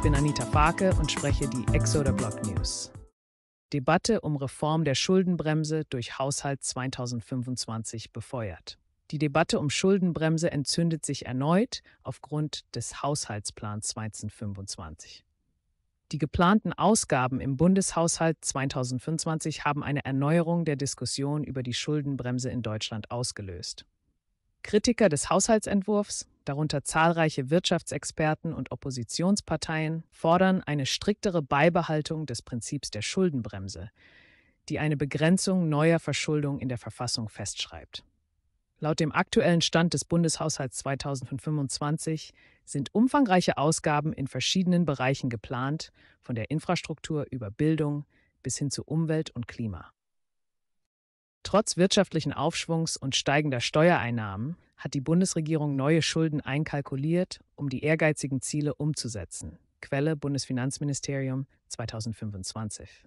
Ich bin Anita Farke und spreche die Exoder Block News. Debatte um Reform der Schuldenbremse durch Haushalt 2025 befeuert. Die Debatte um Schuldenbremse entzündet sich erneut aufgrund des Haushaltsplans 2025. Die geplanten Ausgaben im Bundeshaushalt 2025 haben eine Erneuerung der Diskussion über die Schuldenbremse in Deutschland ausgelöst. Kritiker des Haushaltsentwurfs darunter zahlreiche Wirtschaftsexperten und Oppositionsparteien, fordern eine striktere Beibehaltung des Prinzips der Schuldenbremse, die eine Begrenzung neuer Verschuldung in der Verfassung festschreibt. Laut dem aktuellen Stand des Bundeshaushalts 2025 sind umfangreiche Ausgaben in verschiedenen Bereichen geplant, von der Infrastruktur über Bildung bis hin zu Umwelt und Klima. Trotz wirtschaftlichen Aufschwungs und steigender Steuereinnahmen hat die Bundesregierung neue Schulden einkalkuliert, um die ehrgeizigen Ziele umzusetzen. Quelle Bundesfinanzministerium 2025.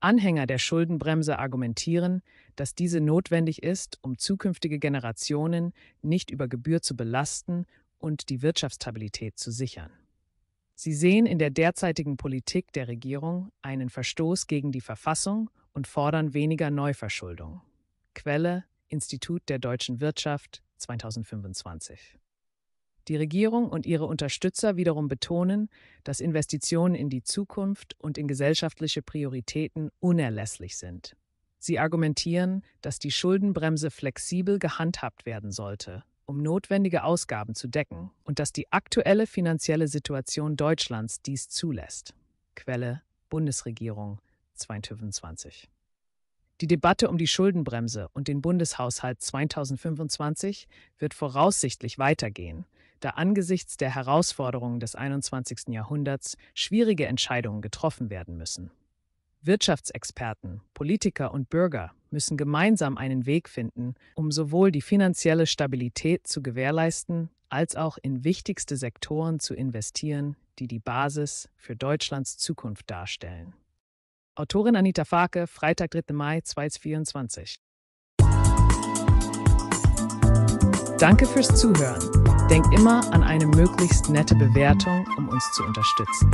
Anhänger der Schuldenbremse argumentieren, dass diese notwendig ist, um zukünftige Generationen nicht über Gebühr zu belasten und die Wirtschaftsstabilität zu sichern. Sie sehen in der derzeitigen Politik der Regierung einen Verstoß gegen die Verfassung und fordern weniger Neuverschuldung. Quelle Institut der deutschen Wirtschaft 2025. Die Regierung und ihre Unterstützer wiederum betonen, dass Investitionen in die Zukunft und in gesellschaftliche Prioritäten unerlässlich sind. Sie argumentieren, dass die Schuldenbremse flexibel gehandhabt werden sollte um notwendige Ausgaben zu decken und dass die aktuelle finanzielle Situation Deutschlands dies zulässt. Quelle Bundesregierung 2025. Die Debatte um die Schuldenbremse und den Bundeshaushalt 2025 wird voraussichtlich weitergehen, da angesichts der Herausforderungen des 21. Jahrhunderts schwierige Entscheidungen getroffen werden müssen. Wirtschaftsexperten, Politiker und Bürger müssen gemeinsam einen Weg finden, um sowohl die finanzielle Stabilität zu gewährleisten, als auch in wichtigste Sektoren zu investieren, die die Basis für Deutschlands Zukunft darstellen. Autorin Anita Farke, Freitag, 3. Mai 2024. Danke fürs Zuhören. Denkt immer an eine möglichst nette Bewertung, um uns zu unterstützen.